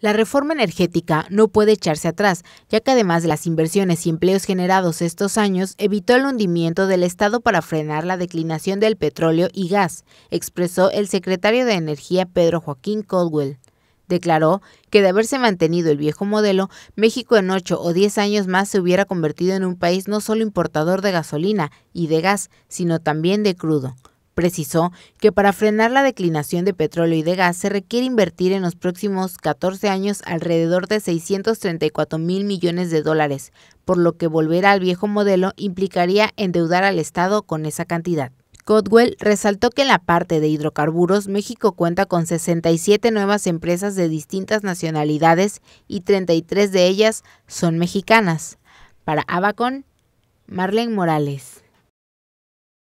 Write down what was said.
La reforma energética no puede echarse atrás, ya que además de las inversiones y empleos generados estos años, evitó el hundimiento del Estado para frenar la declinación del petróleo y gas, expresó el secretario de Energía Pedro Joaquín Caldwell. Declaró que de haberse mantenido el viejo modelo, México en ocho o diez años más se hubiera convertido en un país no solo importador de gasolina y de gas, sino también de crudo. Precisó que para frenar la declinación de petróleo y de gas se requiere invertir en los próximos 14 años alrededor de 634 mil millones de dólares, por lo que volver al viejo modelo implicaría endeudar al Estado con esa cantidad. Codwell resaltó que en la parte de hidrocarburos México cuenta con 67 nuevas empresas de distintas nacionalidades y 33 de ellas son mexicanas. Para Abacon, Marlene Morales.